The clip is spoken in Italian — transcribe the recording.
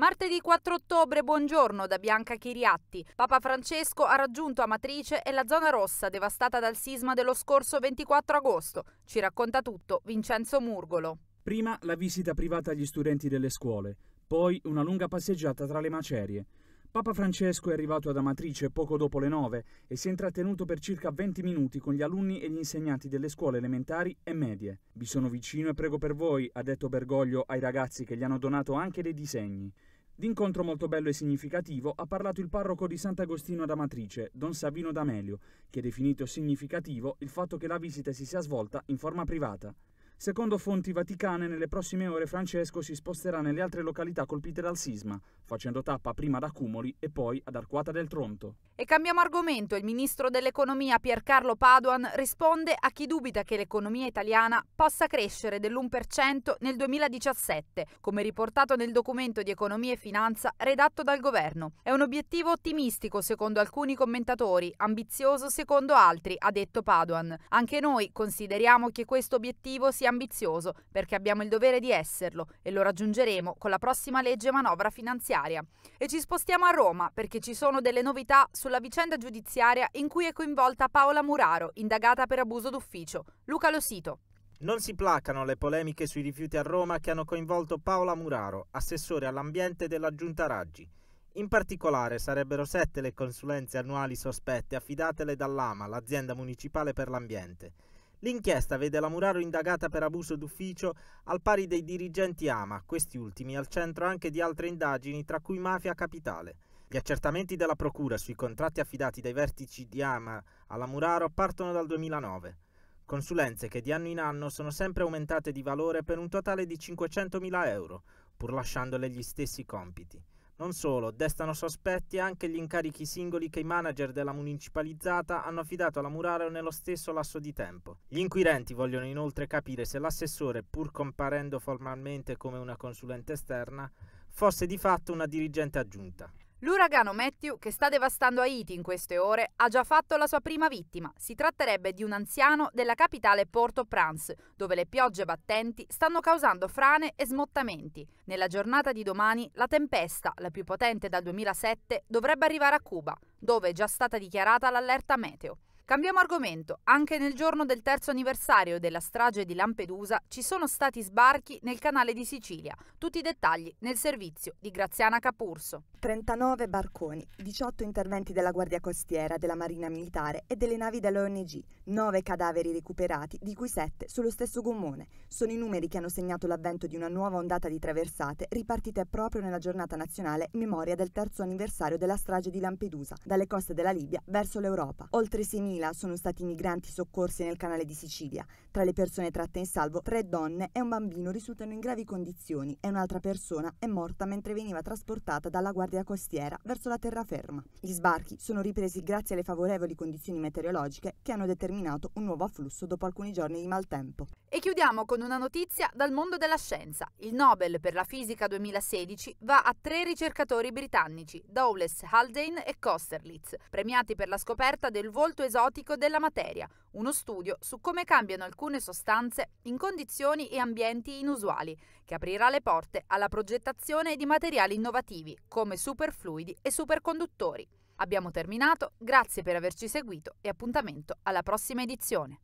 Martedì 4 ottobre, buongiorno da Bianca Chiriatti. Papa Francesco ha raggiunto Amatrice e la zona rossa devastata dal sisma dello scorso 24 agosto. Ci racconta tutto Vincenzo Murgolo. Prima la visita privata agli studenti delle scuole, poi una lunga passeggiata tra le macerie. Papa Francesco è arrivato ad Amatrice poco dopo le 9 e si è intrattenuto per circa 20 minuti con gli alunni e gli insegnanti delle scuole elementari e medie. Vi sono vicino e prego per voi, ha detto Bergoglio ai ragazzi che gli hanno donato anche dei disegni. D'incontro molto bello e significativo ha parlato il parroco di Sant'Agostino ad Amatrice, don Sabino D'Amelio, che ha definito significativo il fatto che la visita si sia svolta in forma privata. Secondo fonti vaticane, nelle prossime ore Francesco si sposterà nelle altre località colpite dal sisma, facendo tappa prima ad Accumoli e poi ad Arquata del Tronto. E cambiamo argomento. Il ministro dell'economia Piercarlo Paduan risponde a chi dubita che l'economia italiana possa crescere dell'1% nel 2017, come riportato nel documento di economia e finanza redatto dal governo. È un obiettivo ottimistico secondo alcuni commentatori, ambizioso secondo altri, ha detto Paduan. Anche noi consideriamo che questo obiettivo sia ambizioso, perché abbiamo il dovere di esserlo e lo raggiungeremo con la prossima legge manovra finanziaria. E ci spostiamo a Roma perché ci sono delle novità sulla vicenda giudiziaria in cui è coinvolta Paola Muraro, indagata per abuso d'ufficio. Luca Losito. Non si placano le polemiche sui rifiuti a Roma che hanno coinvolto Paola Muraro, assessore all'ambiente della Giunta Raggi. In particolare sarebbero sette le consulenze annuali sospette affidatele dall'AMA, l'azienda municipale per l'ambiente. L'inchiesta vede la Muraro indagata per abuso d'ufficio al pari dei dirigenti AMA, questi ultimi al centro anche di altre indagini, tra cui Mafia Capitale. Gli accertamenti della Procura sui contratti affidati dai vertici di AMA alla Muraro partono dal 2009. Consulenze che di anno in anno sono sempre aumentate di valore per un totale di 500.000 euro, pur lasciandole gli stessi compiti. Non solo, destano sospetti anche gli incarichi singoli che i manager della municipalizzata hanno affidato alla Muraro nello stesso lasso di tempo. Gli inquirenti vogliono inoltre capire se l'assessore, pur comparendo formalmente come una consulente esterna, fosse di fatto una dirigente aggiunta. L'uragano Matthew, che sta devastando Haiti in queste ore, ha già fatto la sua prima vittima. Si tratterebbe di un anziano della capitale Port-au-Prince, dove le piogge battenti stanno causando frane e smottamenti. Nella giornata di domani, la tempesta, la più potente dal 2007, dovrebbe arrivare a Cuba, dove è già stata dichiarata l'allerta meteo. Cambiamo argomento. Anche nel giorno del terzo anniversario della strage di Lampedusa ci sono stati sbarchi nel canale di Sicilia. Tutti i dettagli nel servizio di Graziana Capurso. 39 barconi, 18 interventi della Guardia Costiera, della Marina Militare e delle navi dell'ONG, 9 cadaveri recuperati, di cui 7 sullo stesso gommone. Sono i numeri che hanno segnato l'avvento di una nuova ondata di traversate ripartite proprio nella giornata nazionale memoria del terzo anniversario della strage di Lampedusa, dalle coste della Libia verso l'Europa. Oltre 6.000 2000 sono stati i migranti soccorsi nel canale di Sicilia. Tra le persone tratte in salvo, tre donne e un bambino risultano in gravi condizioni e un'altra persona è morta mentre veniva trasportata dalla Guardia Costiera verso la terraferma. Gli sbarchi sono ripresi grazie alle favorevoli condizioni meteorologiche che hanno determinato un nuovo afflusso dopo alcuni giorni di maltempo. E chiudiamo con una notizia dal mondo della scienza. Il Nobel per la fisica 2016 va a tre ricercatori britannici, Dowles, Haldane e Kosterlitz, premiati per la scoperta del volto esotico della materia, uno studio su come cambiano alcune sostanze in condizioni e ambienti inusuali, che aprirà le porte alla progettazione di materiali innovativi come superfluidi e superconduttori. Abbiamo terminato, grazie per averci seguito e appuntamento alla prossima edizione.